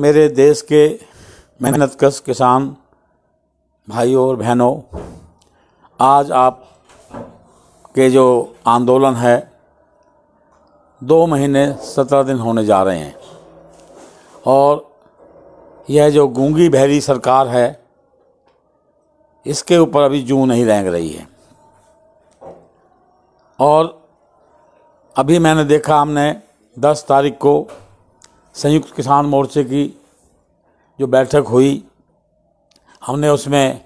मेरे देश के मेहनत कश किसान भाइयों और बहनों आज आप के जो आंदोलन है दो महीने सत्रह दिन होने जा रहे हैं और यह जो गूंगी भैरी सरकार है इसके ऊपर अभी जू नहीं रेंग रही है और अभी मैंने देखा हमने दस तारीख को संयुक्त किसान मोर्चे की जो बैठक हुई हमने उसमें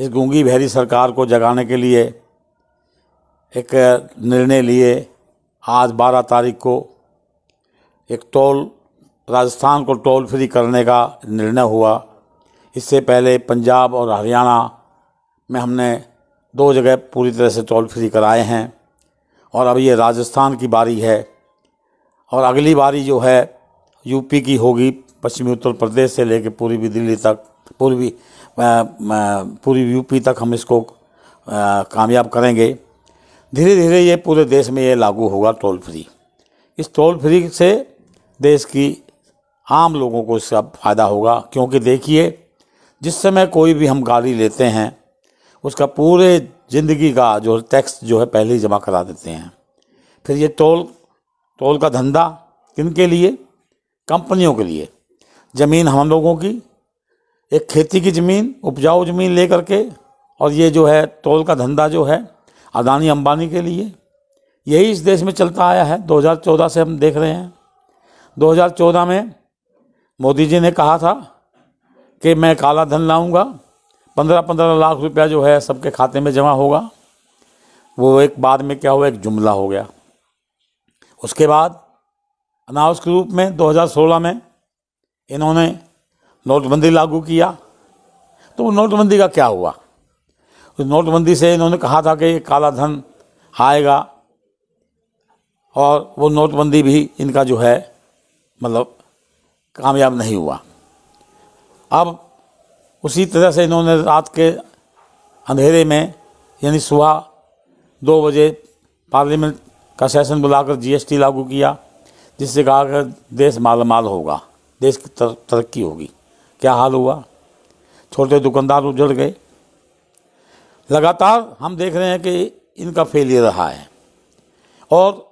इस गूंगी भैरी सरकार को जगाने के लिए एक निर्णय लिए आज 12 तारीख को एक टोल राजस्थान को टोल फ्री करने का निर्णय हुआ इससे पहले पंजाब और हरियाणा में हमने दो जगह पूरी तरह से टोल फ्री कराए हैं और अब ये राजस्थान की बारी है और अगली बारी जो है यूपी की होगी पश्चिमी उत्तर प्रदेश से लेकर पूर्वी दिल्ली तक पूर्वी पूरी यूपी तक हम इसको कामयाब करेंगे धीरे धीरे ये पूरे देश में ये लागू होगा टोल फ्री इस टोल फ्री से देश की आम लोगों को इसका फ़ायदा होगा क्योंकि देखिए जिस समय कोई भी हम गाड़ी लेते हैं उसका पूरे ज़िंदगी का जो टैक्स जो है पहले ही जमा करा देते हैं फिर ये टोल टोल का धंधा किन के लिए कंपनियों के लिए ज़मीन हम लोगों की एक खेती की ज़मीन उपजाऊ ज़मीन ले करके और ये जो है तोल का धंधा जो है अदानी अंबानी के लिए यही इस देश में चलता आया है 2014 से हम देख रहे हैं 2014 में मोदी जी ने कहा था कि मैं काला धन लाऊंगा पंद्रह पंद्रह लाख रुपया जो है सबके खाते में जमा होगा वो एक बाद में क्या हुआ एक जुमला हो गया उसके बाद अनाउंस के रूप में 2016 में इन्होंने नोटबंदी लागू किया तो नोटबंदी का क्या हुआ उस नोटबंदी से इन्होंने कहा था कि काला धन आएगा और वो नोटबंदी भी इनका जो है मतलब कामयाब नहीं हुआ अब उसी तरह से इन्होंने रात के अंधेरे में यानी सुबह दो बजे पार्लियामेंट का सेशन बुलाकर जीएसटी लागू किया जिससे कहा कि देश मालामाल होगा देश की तर, तरक्की होगी क्या हाल हुआ छोटे दुकानदार उजड़ गए लगातार हम देख रहे हैं कि इनका फेलियर रहा है और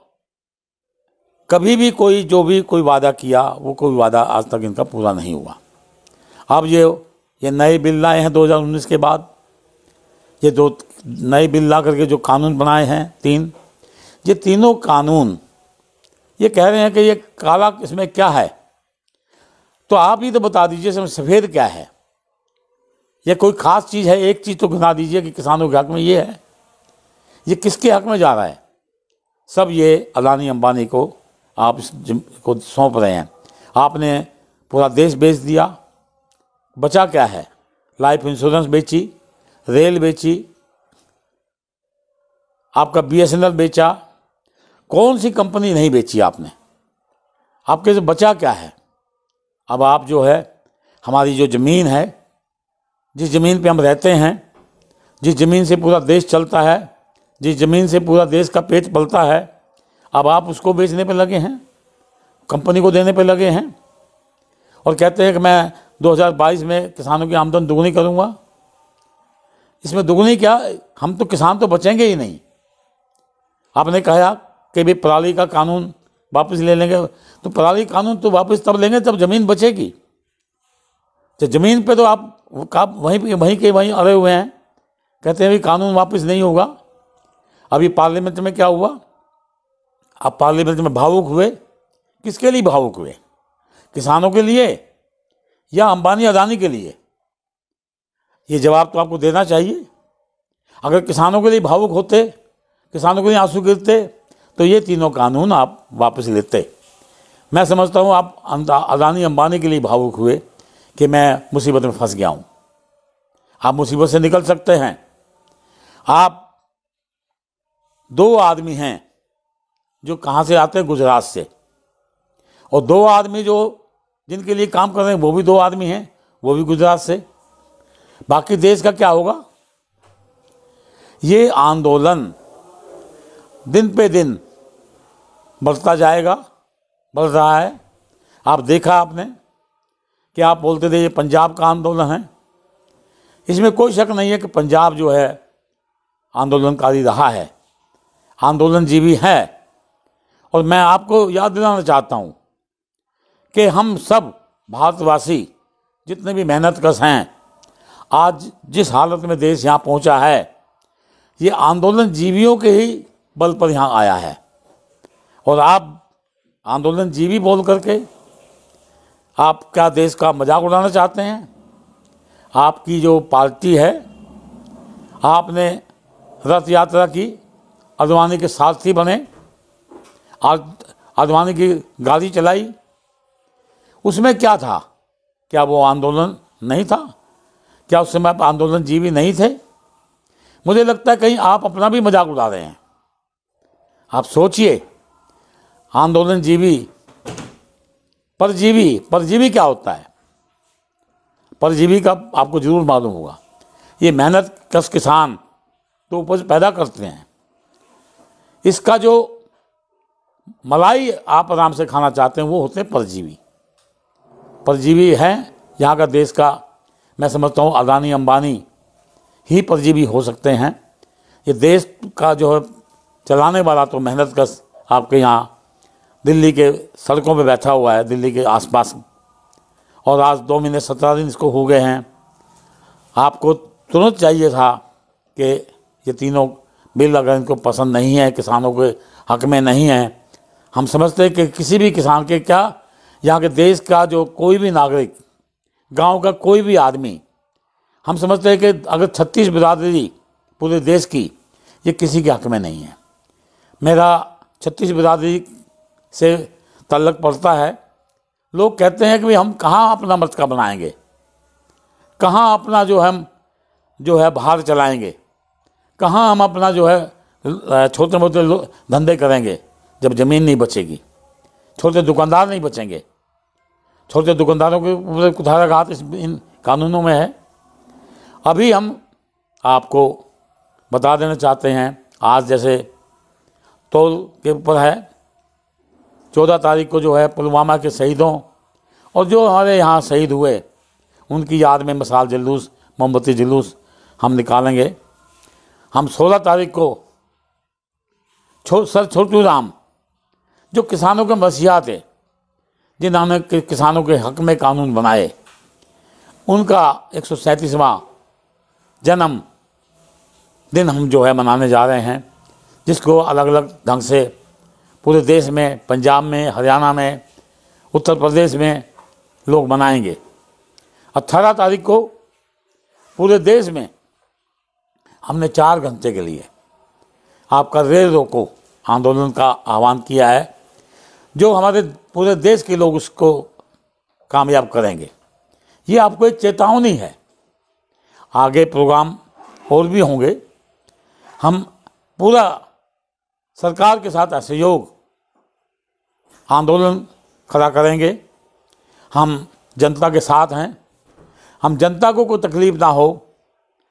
कभी भी कोई जो भी कोई वादा किया वो कोई वादा आज तक इनका पूरा नहीं हुआ अब ये ये नए बिल लाए हैं 2019 के बाद ये दो नए बिल ला करके जो कानून बनाए हैं तीन ये तीनों कानून ये कह रहे हैं कि ये काला इसमें क्या है तो आप ही तो बता दीजिए इसमें सफ़ेद क्या है यह कोई ख़ास चीज़ है एक चीज़ तो गिना दीजिए कि किसानों के हक में ये है ये किसके हक में जा रहा है सब ये अलानी अंबानी को आप इस को सौंप रहे हैं आपने पूरा देश बेच दिया बचा क्या है लाइफ इंश्योरेंस बेची रेल बेची आपका बीएसएनएल बेचा कौन सी कंपनी नहीं बेची आपने आपके से बचा क्या है अब आप जो है हमारी जो ज़मीन है जिस ज़मीन पे हम रहते हैं जिस ज़मीन से पूरा देश चलता है जिस ज़मीन से पूरा देश का पेट पलता है अब आप उसको बेचने पे लगे हैं कंपनी को देने पे लगे हैं और कहते हैं कि मैं 2022 में किसानों की आमदन दुगनी करूँगा इसमें दुगनी क्या हम तो किसान तो बचेंगे ही नहीं आपने कहा कि भाई पराली का कानून वापस ले लेंगे तो पराली कानून तो वापस तब लेंगे जब ज़मीन बचेगी तो ज़मीन पे तो आप वहीं वहीं वहीं के वहीं अड़े हुए हैं कहते हैं भाई कानून वापस नहीं होगा अभी पार्लियामेंट में क्या हुआ आप पार्लियामेंट में भावुक हुए किसके लिए भावुक हुए किसानों के लिए या अंबानी अदानी के लिए ये जवाब तो आपको देना चाहिए अगर किसानों के लिए भावुक होते किसानों के लिए आंसू गिरते तो ये तीनों कानून आप वापस लेते मैं समझता हूँ आप अदानी अंबानी के लिए भावुक हुए कि मैं मुसीबत में फंस गया हूँ आप मुसीबत से निकल सकते हैं आप दो आदमी हैं जो कहाँ से आते हैं गुजरात से और दो आदमी जो जिनके लिए काम कर रहे हैं वो भी दो आदमी हैं वो भी गुजरात से बाकी देश का क्या होगा ये आंदोलन दिन पे दिन बढ़ता जाएगा बढ़ रहा है आप देखा आपने कि आप बोलते थे ये पंजाब का आंदोलन है इसमें कोई शक नहीं है कि पंजाब जो है आंदोलनकारी रहा है आंदोलन जीवी है और मैं आपको याद दिलाना चाहता हूँ कि हम सब भारतवासी जितने भी मेहनत कश हैं आज जिस हालत में देश यहाँ पहुँचा है ये आंदोलन जीवियों के ही बल पर यहाँ आया है और आप आंदोलन जीवी बोल करके आप क्या देश का मजाक उड़ाना चाहते हैं आपकी जो पार्टी है आपने रथ यात्रा की अडवाणी के साथी बने अडवाणी की गाड़ी चलाई उसमें क्या था क्या वो आंदोलन नहीं था क्या उस समय आप आंदोलन जीवी नहीं थे मुझे लगता है कहीं आप अपना भी मजाक उड़ा रहे हैं आप सोचिए आंदोलन जीवी परजीवी परजीवी क्या होता है परजीवी का आपको जरूर मालूम होगा ये मेहनत कस किसान तो उपज पैदा करते हैं इसका जो मलाई आप आराम से खाना चाहते हैं वो होते हैं परजीवी परजीवी है यहाँ का देश का मैं समझता हूँ अदानी अंबानी ही परजीवी हो सकते हैं ये देश का जो है चलाने वाला तो मेहनत कस आपके यहाँ दिल्ली के सड़कों पे बैठा हुआ है दिल्ली के आसपास और आज दो महीने सत्रह दिन इसको हो गए हैं आपको तुरंत चाहिए था कि ये तीनों बिल अगर इनको पसंद नहीं है किसानों के हक में नहीं है हम समझते हैं कि किसी भी किसान के क्या यहाँ के देश का जो कोई भी नागरिक गांव का कोई भी आदमी हम समझते हैं कि अगर छत्तीस बिरादरी पूरे देश की ये किसी के हक में नहीं है मेरा छत्तीस बिरादरी से तल्लक पड़ता है लोग कहते हैं कि भाई हम कहाँ अपना मटका बनाएंगे कहाँ अपना जो हम जो है बाहर चलाएंगे कहाँ हम अपना जो है छोटे मोटे धंधे करेंगे जब ज़मीन नहीं बचेगी छोटे दुकानदार नहीं बचेंगे छोटे दुकानदारों के ऊपर घात इस इन कानूनों में है अभी हम आपको बता देना चाहते हैं आज जैसे तोल के ऊपर है चौदह तारीख को जो है पुलवामा के शहीदों और जो हमारे यहाँ शहीद हुए उनकी याद में मसाल जुलूस मोमबत्ती जुलूस हम निकालेंगे हम सोलह तारीख को छो सर छोटू राम जो किसानों के मसीहा थे जिन्होंने किसानों के हक में कानून बनाए उनका एक सौ जन्म दिन हम जो है मनाने जा रहे हैं जिसको अलग अलग ढंग से पूरे देश में पंजाब में हरियाणा में उत्तर प्रदेश में लोग मनाएंगे अट्ठारह तारीख को पूरे देश में हमने चार घंटे के लिए आपका रेल रोको आंदोलन का आह्वान किया है जो हमारे पूरे देश के लोग उसको कामयाब करेंगे ये आपको एक चेतावनी है आगे प्रोग्राम और भी होंगे हम पूरा सरकार के साथ असहयोग आंदोलन खड़ा करेंगे हम जनता के साथ हैं हम जनता को कोई तकलीफ ना हो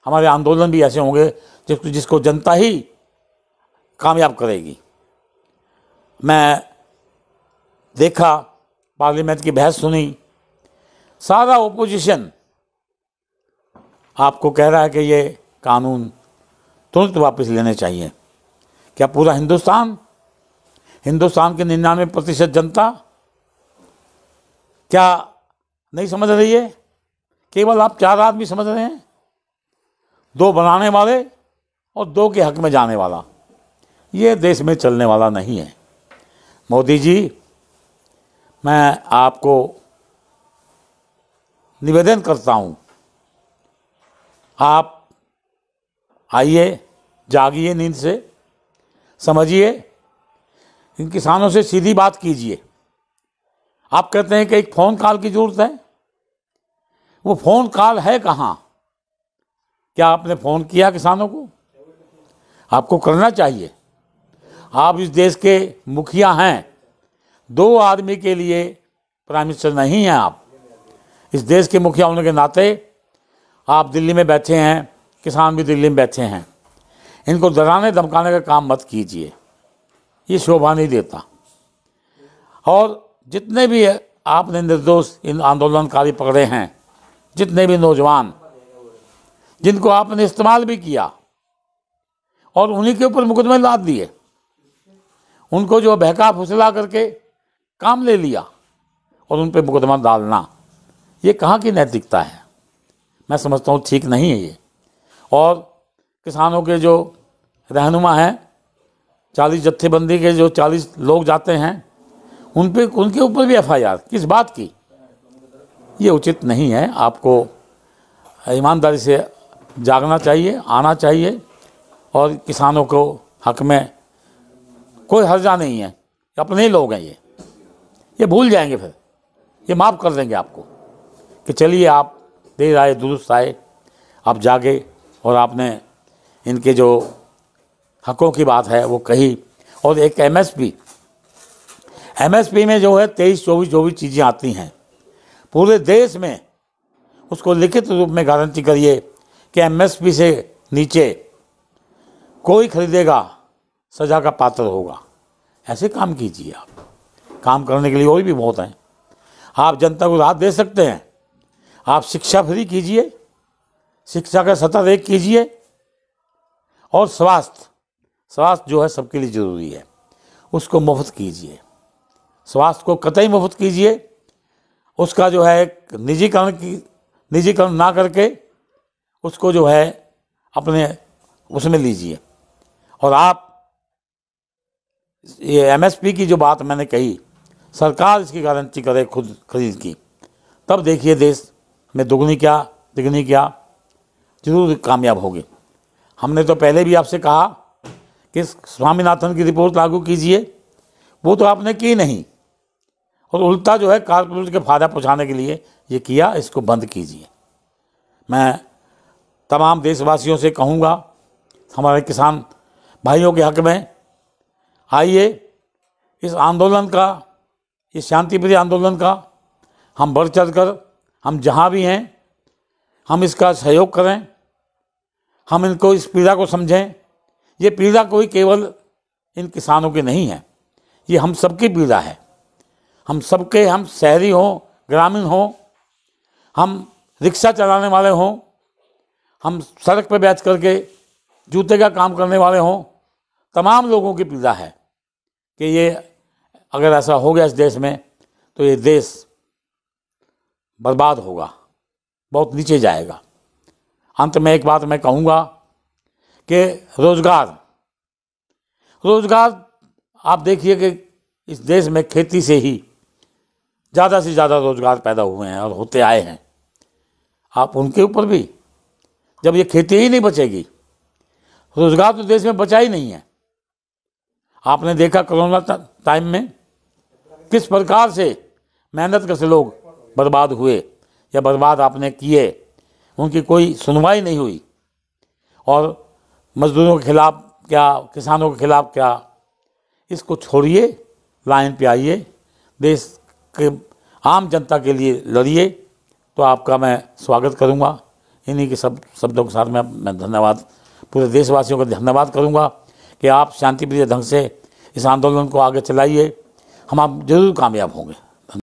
हमारे आंदोलन भी ऐसे होंगे जिसको जिसको जनता ही कामयाब करेगी मैं देखा पार्लियामेंट की बहस सुनी सारा ओपोजिशन आपको कह रहा है कि ये कानून तुरंत वापस लेने चाहिए क्या पूरा हिंदुस्तान हिंदुस्तान के निन्यानवे प्रतिशत जनता क्या नहीं समझ रही है केवल आप चार आदमी समझ रहे हैं दो बनाने वाले और दो के हक में जाने वाला ये देश में चलने वाला नहीं है मोदी जी मैं आपको निवेदन करता हूँ आप आइए जागिए नींद से समझिए इन किसानों से सीधी बात कीजिए आप कहते हैं कि एक फ़ोन कॉल की ज़रूरत है वो फ़ोन कॉल है कहाँ क्या आपने फ़ोन किया किसानों को आपको करना चाहिए आप इस देश के मुखिया हैं दो आदमी के लिए प्राइम मिनिस्टर नहीं हैं आप इस देश के मुखिया होने के नाते आप दिल्ली में बैठे हैं किसान भी दिल्ली में बैठे हैं इनको डराने धमकाने का काम मत कीजिए ये शोभा नहीं देता और जितने भी आपने निर्दोष इन आंदोलनकारी पकड़े हैं जितने भी नौजवान जिनको आपने इस्तेमाल भी किया और उन्हीं के ऊपर मुकदमे लाद दिए उनको जो बहका फुसला करके काम ले लिया और उन पर मुकदमा डालना ये कहाँ की नैतिकता है मैं समझता हूँ ठीक नहीं है ये और किसानों के जो रहनुमा हैं चालीस जत्थेबंदी के जो चालीस लोग जाते हैं उन पे उनके ऊपर भी एफआईआर किस बात की ये उचित नहीं है आपको ईमानदारी से जागना चाहिए आना चाहिए और किसानों को हक में कोई हर्जा नहीं है अपने ही लोग हैं ये ये भूल जाएंगे फिर ये माफ़ कर देंगे आपको कि चलिए आप देर आए दुरुस्त आए आप जागे और आपने इनके जो हकों की बात है वो कही और एक एमएसपी एमएसपी में जो है तेईस चौबीस जो भी चीज़ें आती हैं पूरे देश में उसको लिखित रूप में गारंटी करिए कि एमएसपी से नीचे कोई खरीदेगा सजा का पात्र होगा ऐसे काम कीजिए आप काम करने के लिए और भी बहुत हैं आप जनता को राहत दे सकते हैं आप शिक्षा फ्री कीजिए शिक्षा का सतह एक कीजिए और स्वास्थ्य स्वास्थ्य जो है सबके लिए ज़रूरी है उसको मुफ्त कीजिए स्वास्थ्य को कतई मुफ्त कीजिए उसका जो है निजीकरण की निजीकरण ना करके उसको जो है अपने उसमें लीजिए और आप ये एमएसपी की जो बात मैंने कही सरकार इसकी गारंटी करे खुद खरीद की तब देखिए देश में दुगनी क्या तिगनी क्या जरूर कामयाब होगी हमने तो पहले भी आपसे कहा कि स्वामीनाथन की रिपोर्ट लागू कीजिए वो तो आपने की नहीं और उल्टा जो है कारपोरेट के फायदा पहुँचाने के लिए ये किया इसको बंद कीजिए मैं तमाम देशवासियों से कहूँगा हमारे किसान भाइयों के हक में आइए इस आंदोलन का इस शांतिप्रिय आंदोलन का हम बढ़ चढ़ कर हम जहाँ भी हैं हम इसका सहयोग करें हम इनको इस पीड़ा को समझें ये पीड़ा कोई केवल इन किसानों की नहीं है ये हम सबकी पीड़ा है हम सबके हम शहरी हों ग्रामीण हों हम रिक्शा चलाने वाले हों हम सड़क पर बैठ करके जूते का काम करने वाले हों तमाम लोगों की पीड़ा है कि ये अगर ऐसा हो गया इस देश में तो ये देश बर्बाद होगा बहुत नीचे जाएगा अंत में एक बात मैं कहूँगा कि रोज़गार रोज़गार आप देखिए कि इस देश में खेती से ही ज़्यादा से ज़्यादा रोज़गार पैदा हुए हैं और होते आए हैं आप उनके ऊपर भी जब ये खेती ही नहीं बचेगी रोज़गार तो देश में बचा ही नहीं है आपने देखा कोरोना टाइम में किस प्रकार से मेहनत कर से लोग बर्बाद हुए या बर्बाद आपने किए उनकी कोई सुनवाई नहीं हुई और मजदूरों के खिलाफ क्या किसानों के खिलाफ क्या इसको छोड़िए लाइन पे आइए देश के आम जनता के लिए लड़िए तो आपका मैं स्वागत करूंगा इन्हीं के सब शब्दों के साथ मैं मैं धन्यवाद पूरे देशवासियों का धन्यवाद करूंगा कि आप शांतिप्रिय ढंग से इस आंदोलन को आगे चलाइए हम आप जरूर कामयाब होंगे